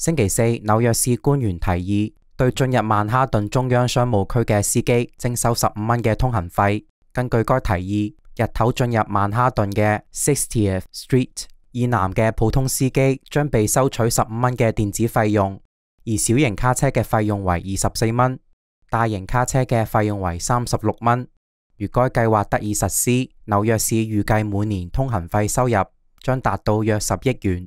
星期四，纽约市官员提议对进入曼哈顿中央商务区嘅司机征收十五蚊嘅通行费。根据该提议，日头进入曼哈顿嘅 Sixtieth Street 以南嘅普通司机将被收取十五蚊嘅电子费用，而小型卡车嘅费用为二十四蚊，大型卡车嘅费用为三十六蚊。如该计划得以实施，纽约市预计每年通行费收入将达到约十亿元。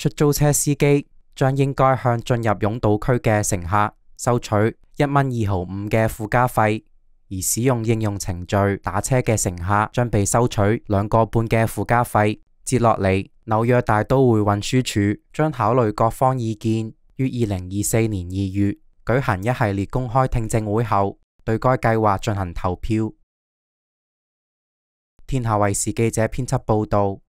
出租车司机将应该向进入拥堵区嘅乘客收取一蚊二毫五嘅附加费，而使用应用程序打车嘅乘客将被收取两个半嘅附加费。接落嚟，纽约大都会运输署将考虑各方意见，于二零二四年二月举行一系列公开听证会后，对该计划进行投票。天下卫视记者编辑报道。